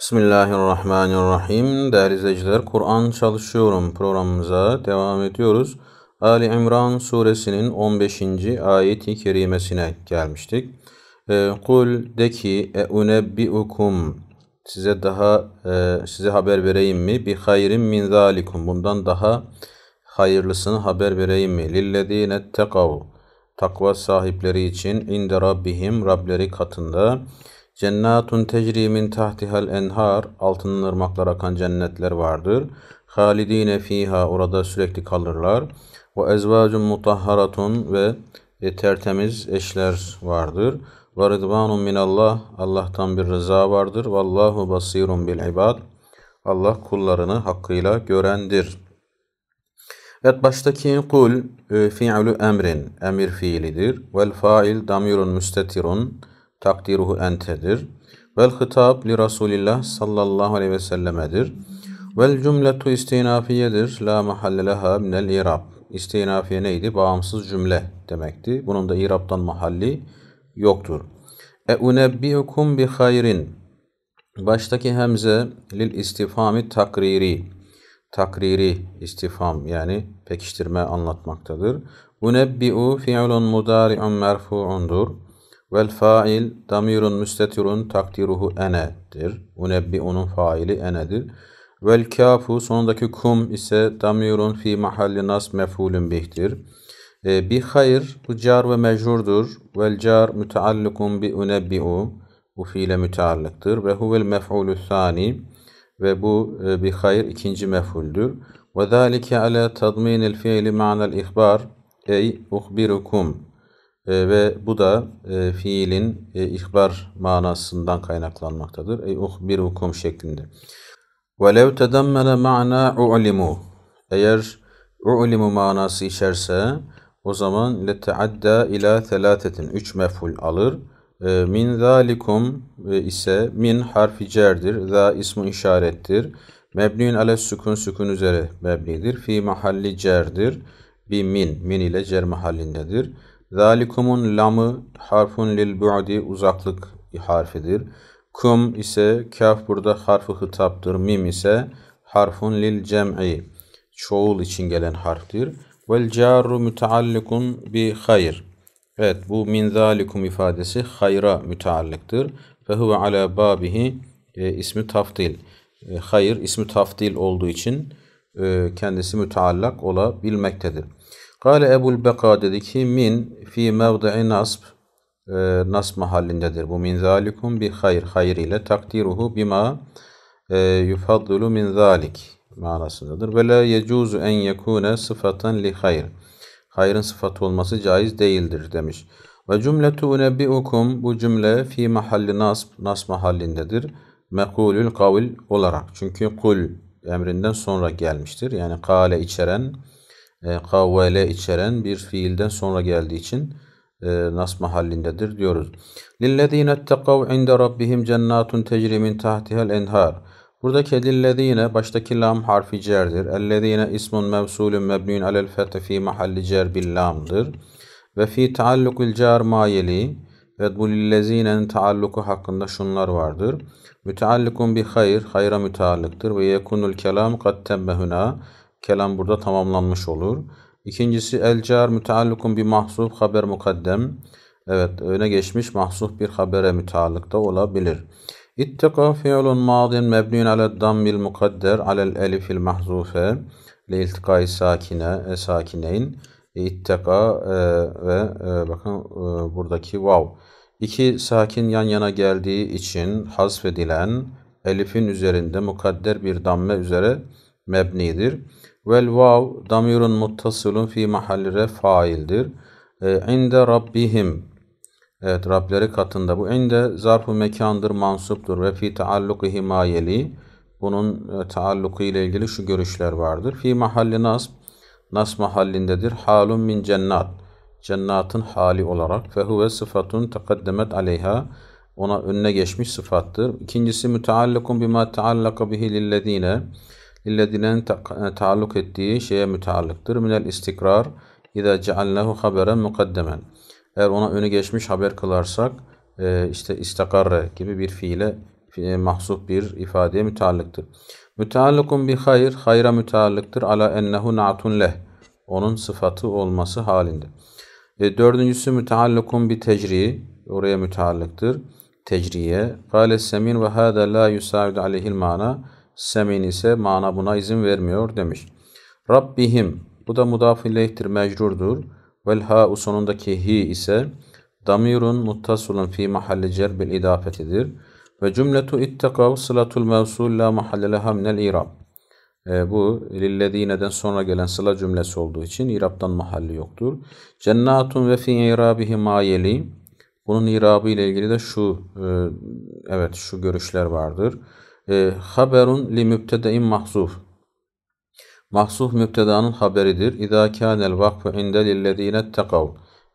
Bismillahirrahmanirrahim. Değerli izleyiciler, Kur'an çalışıyorum programımıza devam ediyoruz. Ali İmran suresinin 15. ayeti kerimesine gelmiştik. Ee, Kul de ki eunebbiukum size daha e, size haber vereyim mi? Bi hayrim min zalikum. Bundan daha hayırlısını haber vereyim mi? Lillezine tekav. Takva sahipleri için inde rabbihim Rableri katında Cennetun tecri min tahtihal enhar altının ırmaklar akan cennetler vardır. Halidine fiha orada sürekli kalırlar. Ve ezvacun mutahharatun ve e, tertemiz eşler vardır. Ve rıdvanun minallah Allah'tan bir rıza vardır. Vallahu basirun bil ibad. Allah kullarını hakkıyla görendir. Evet baştaki kul e, fi'lu emrin emir fiilidir. Vel fail damirun müstetirun takdiruhu entedir. Vel hitap li Resulillah sallallahu aleyhi ve sellemedir. Vel cümletu istinafiyedir. La mahalle leha minel irab. İstinafiye neydi? Bağımsız cümle demekti. Bunun da irabtan mahalli yoktur. E unebbiukum bi hayrin. Baştaki hemze lil istifami takriri. Takriri istifam yani pekiştirme anlatmaktadır. Unebbiu fiilun mudari'un merfu'undur. Vel fail damirun müstetirun takdiruhu enedir. Unebbi onun faili enedir. Vel kafu sonundaki kum ise damirun fi mahalli nas mefulün bihtir. E, bi hayır bu car ve mecrurdur. Vel car müteallikun bi unebbi'u. Bu fiile müteallıktır. Ve huvel mef'ulü sani. Ve bu e, bi hayır ikinci mef'uldür. Ve zâlike ala tadminil fiili ma'nel ihbar. Ey uhbirukum. E, ve bu da e, fiilin e, ihbar manasından kaynaklanmaktadır. Ey uhbirukum oh, şeklinde. وَلَوْ تَدَمَّنَ مَعْنَا اُعْلِمُوا Eğer u'limu manası içerse o zaman leteadda ila thelatetin üç meful alır. E, min zalikum e, ise min harfi cerdir. Za ismi işarettir. Mebnün ale sükun sükun üzere mebnidir. Fi mahalli cerdir. Bi min, min ile cer mahallindedir. Zalikumun lamı harfun lil bu'di uzaklık harfidir. Kum ise kaf burada harfi hitaptır. Mim ise harfun lil cem'i çoğul için gelen harftir. Vel carru müteallikun bi hayr. Evet bu min zalikum ifadesi hayra müteallıktır. Ve huve ala babihi e, ismi taftil. E, hayır ismi taftil olduğu için e, kendisi müteallak olabilmektedir. Kale Ebul Beka dedi ki min fi mevdi'i nasb e, nasb mahallindedir. Bu min zalikum bi hayır hayır ile takdiruhu bima e, yufaddulu min zalik manasındadır. Ve la yecuzu en yekune sıfatan li hayır. Hayrın sıfatı olması caiz değildir demiş. Ve cümletu unebbiukum bu cümle fi mahalli nasb nasb mahallindedir. Mekulül kavil olarak. Çünkü kul emrinden sonra gelmiştir. Yani kale içeren e, kavvele içeren bir fiilden sonra geldiği için e, nas mahallindedir diyoruz. لِلَّذ۪ينَ اتَّقَوْا عِنْدَ رَبِّهِمْ جَنَّاتٌ تَجْرِ مِنْ تَحْتِهَا الْاَنْهَارِ Buradaki lillezine baştaki lam harfi cerdir. Ellezine ismun mevsulun mebnün alel fethe fi mahalli cer bil lamdır. Ve fi taallukul car mayeli ve bu lillezinenin taalluku hakkında şunlar vardır. Müteallikun bi hayır, hayra müteallıktır. Ve yekunul kelam kad tembehuna kelam burada tamamlanmış olur. İkincisi el car müteallukun bir mahsuf haber mukaddem. Evet öne geçmiş mahsuf bir habere müteallık da olabilir. İttika fiilun madin mebnun aled dambil mukadder alel elifil mahzufe li iltikai sakine e, sakineyn ittaka e, ve e, bakın e, buradaki vav. İki sakin yan yana geldiği için hasfedilen elifin üzerinde mukadder bir damme üzere mebnidir. Vel vav damirun muttasilun fi mahalli ref faildir. E, inde rabbihim. Evet Rableri katında. Bu inde zarf-ı mekandır, mansuptur. Ve fi taalluki himayeli. Bunun e, taalluku ile ilgili şu görüşler vardır. Fi mahalli nasb. Nas mahallindedir. Halun min cennat. Cennatın hali olarak. Fehuve sıfatun tekaddemet aleyha. Ona önüne geçmiş sıfattır. İkincisi müteallakun bima teallaka bihi lillezine illedilen ta e, taalluk ettiği şeye müteallıktır. Minel istikrar اِذَا جَعَلْنَهُ خَبَرًا مُقَدَّمًا Eğer ona önü geçmiş haber kılarsak e, işte istakarre gibi bir fiile e, mahsup bir ifadeye müteallıktır. Müteallukun bir hayır, hayra müteallıktır. Ala ennehu na'tun leh. Onun sıfatı olması halinde. E, dördüncüsü müteallukun bir tecri. Oraya müteallıktır. Tecriye. Kale semin ve hâde la yusâidu aleyhil mana semin ise mana buna izin vermiyor demiş. Rabbihim bu da mudaf ileyhtir mecrurdur. Vel ha'u sonundaki hi ise damirun muttasulun fi mahalli cer bil idafetidir. Ve cümletu ittekav sılatul mevsul la mahalle leha minel irab. E, bu lillezineden sonra gelen sıla cümlesi olduğu için irabdan mahalli yoktur. Cennatun ve fi irabihi mayeli. Bunun irabı ile ilgili de şu e, evet şu görüşler vardır e, haberun li mübtedein mahzuf. Mahzuf mübtedanın haberidir. İza kânel vakfu inde lillezîne tekav.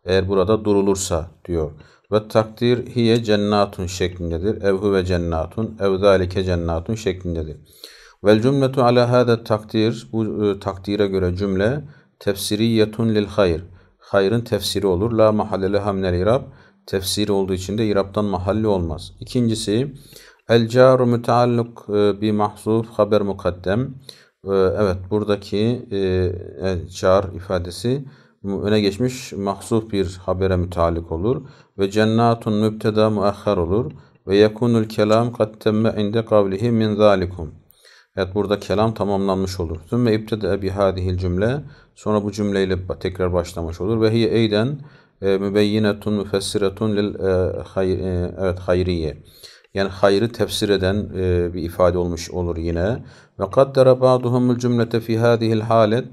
Eğer burada durulursa diyor. Ve takdir hiye cennatun şeklindedir. Evhu ve cennatun, ev zalike cennatun şeklindedir. Vel cümletu ala hâde takdir, bu e, takdire göre cümle tefsiriyetun lil hayr. Hayrın tefsiri olur. La mahalleli hamnel irab. Tefsiri olduğu için de irabtan mahalli olmaz. İkincisi, El caru mütealluk e, bi mahzuf haber mukaddem. E, evet buradaki el car e, ifadesi öne geçmiş mahzuf bir habere müteallik olur. Ve cennatun mübteda muahhar olur. Ve yekunul kelam kattemme inde kavlihi min zalikum. Evet burada kelam tamamlanmış olur. Sümme ibtede bi hadihil cümle. Sonra bu cümleyle tekrar başlamış olur. Ve hiye eyden mübeyyinetun müfessiretun lil hayriye. Yani hayrı tefsir eden e, bir ifade olmuş olur yine. Ve kaddara ba'duhumul cümlete fi hadihil halet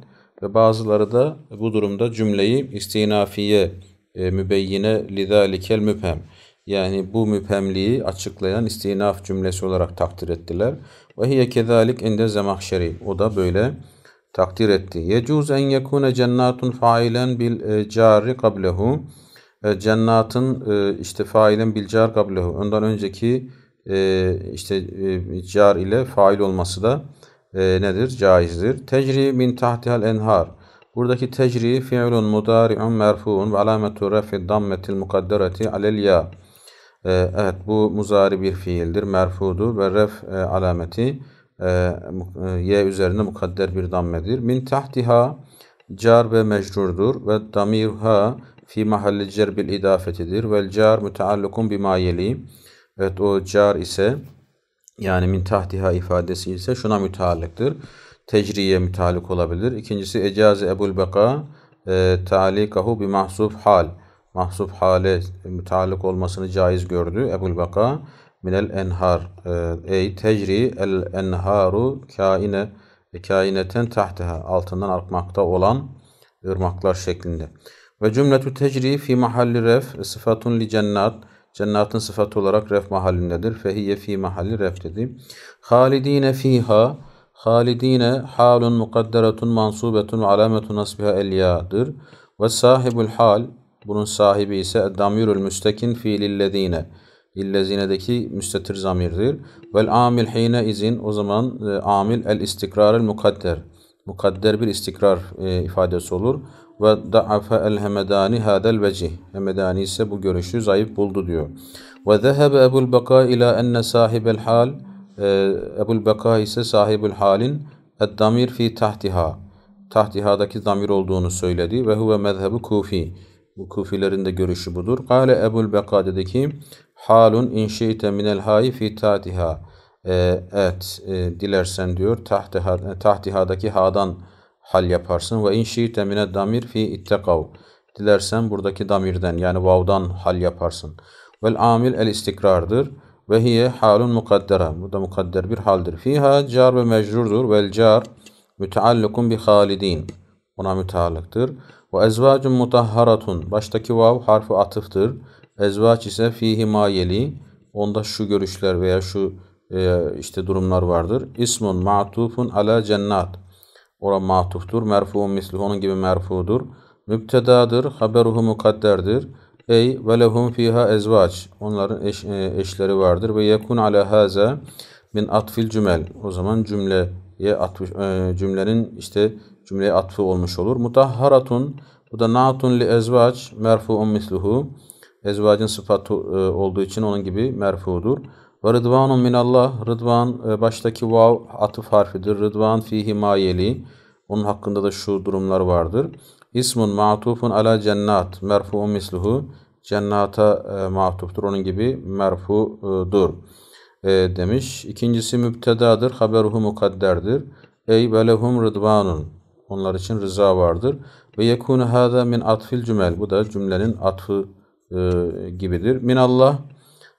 ve bazıları da bu durumda cümleyi istinafiye e, mübeyyine lidalikel müphem. Yani bu müphemliği açıklayan istinaf cümlesi olarak takdir ettiler. Ve hiye kezalik inde zemahşeri. O da böyle takdir etti. Yecuz en yekune cennatun failen bil e, cari kablehu. Ee, cennatın e, işte failin bil car kablehu ondan önceki e, işte e, car ile fail olması da nedir? Caizdir. Tecri min tahtihal enhar. Buradaki tecri fiilun mudari'un merfuun ve alametu refi dammetil mukaddereti alel ya. Evet bu muzari bir fiildir. Merfudu ve ref alameti y üzerinde mukadder bir dammedir. Min tahtiha car ve mecrurdur ve damirha fi mahalli cer bil idafetidir. Vel car müteallukun bima yeli. Evet o car ise yani min tahtiha ifadesi ise şuna müteallıktır. Tecriye müteallık olabilir. İkincisi ecazi ebul beka e, talikahu bi mahsub hal. Mahsub hale müteallık olmasını caiz gördü. Ebul beka minel enhar. E, ey tecri el enharu kaine e, kaineten tahtiha. Altından akmakta olan ırmaklar şeklinde. Ve cümletü tecri fi mahalli ref e, sıfatun li cennat. Cennatın sıfatı olarak ref mahallindedir. Fehiye fi mahalli ref dedi. Halidine fiha. Halidine halun mukadderatun mansubetun ve alametun nasbiha elyadır. Ve sahibul hal. Bunun sahibi ise damirul müstekin fi lillezine. İllezinedeki müstetir zamirdir. Vel amil hine izin o zaman e, amil el istikraril mukadder. Mukadder bir istikrar e, ifadesi olur ve da'afe el hemedani hadel vecih. Hemedani ise bu görüşü zayıf buldu diyor. Ve zehebe Ebul Beka ila enne sahibel hal ee, Ebul Beka ise sahibül halin eddamir fi tahtiha. Tahtiha'daki damir olduğunu söyledi ve huve mezhebu kufi. Bu kufilerin de görüşü budur. Kale Ebul Beka dedi ki halun inşi'te minel hayi fi tahtiha. Ee, evet, e, dilersen diyor tahtihadaki hadan hal yaparsın. Ve in şiite mine damir fi ittekav. Dilersen buradaki damirden yani vav'dan hal yaparsın. Vel amil el istikrardır. Ve hiye halun mukaddera. Bu da mukadder bir haldir. Fiha car ve mecrurdur. Vel car müteallukun bi halidin. Ona müteallıktır. Ve ezvacun mutahharatun. Baştaki vav harfi atıftır. Ezvaç ise fihi mayeli. Onda şu görüşler veya şu e, işte durumlar vardır. İsmun ma'tufun ala cennat. Ora matuftur. Merfuun misli onun gibi merfudur. Mübtedadır. Haberuhu mukadderdir. Ey ve lehum fiha ezvaç. Onların eş, e, eşleri vardır. Ve yekun ala haza min atfil cümel. O zaman cümleye atf, e, cümlenin işte cümleye atfı olmuş olur. Mutahharatun. Bu da naatun li ezvaç. Merfuun misluhu. Ezvacın sıfatı e, olduğu için onun gibi merfudur. Ve rıdvanun minallah, rıdvan e, baştaki vav atıf harfidir. Rıdvan fihi mayeli. Onun hakkında da şu durumlar vardır. İsmun ma'tufun ala cennat, merfu'un misluhu. Cennata e, ma'tuftur, onun gibi merfu'dur e, demiş. İkincisi mübtedadır, haberuhu mukadderdir. Ey belehum rıdvanun, onlar için rıza vardır. Ve yekunu hâzâ min atfil cümel, bu da cümlenin atfı e, gibidir. Minallah, Allah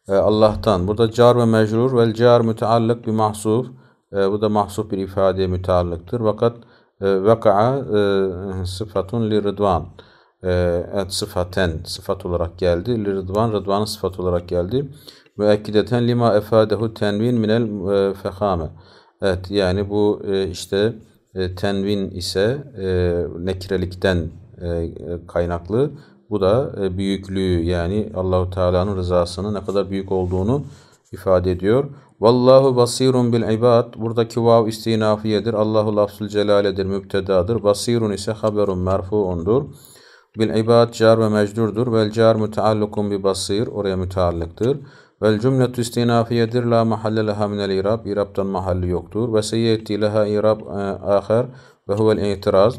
ee, Allah'tan. Burada car ve mecrur vel car müteallık bir mahsuf. E, bu da mahsuf bir ifadeye müteallıktır. Fakat e, vaka'a e, sıfatun li rıdvan. E, sıfaten sıfat olarak geldi. Li rıdvan rıdvanın sıfat olarak geldi. Ve ekideten lima efadehu tenvin minel e, fehame. Evet yani bu e, işte e, tenvin ise e, nekrelikten e, kaynaklı bu da e, büyüklüğü yani Allahu Teala'nın rızasının ne kadar büyük olduğunu ifade ediyor. Vallahu basirun bil ibad. Buradaki vav istinafiyedir. Allahu lafzul celaledir, mübtedadır. Basirun ise haberun merfuundur. Bil ibad car ve mecdurdur. Vel car müteallukun bi basir. Oraya müteallıktır. Vel cümletü istinafiyedir. La mahalle leha minel irab. İrabtan mahalli yoktur. Ve seyyeti leha irab e, aher. Ve huvel itiraz.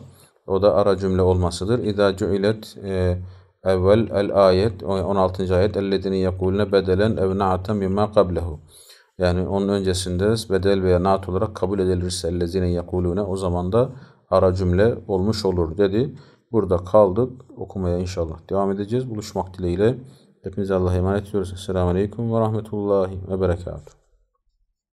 O da ara cümle olmasıdır. İda cuilet e, evvel el ayet 16. ayet ellezine yekulne bedelen ev na'ten mimma qablehu. Yani onun öncesinde bedel veya naat olarak kabul edilirse ellezine yekulune o zaman da ara cümle olmuş olur dedi. Burada kaldık okumaya inşallah. Devam edeceğiz. Buluşmak dileğiyle. Hepinize Allah'a emanet ediyoruz. Esselamu Aleyküm ve Rahmetullahi ve Berekatuhu.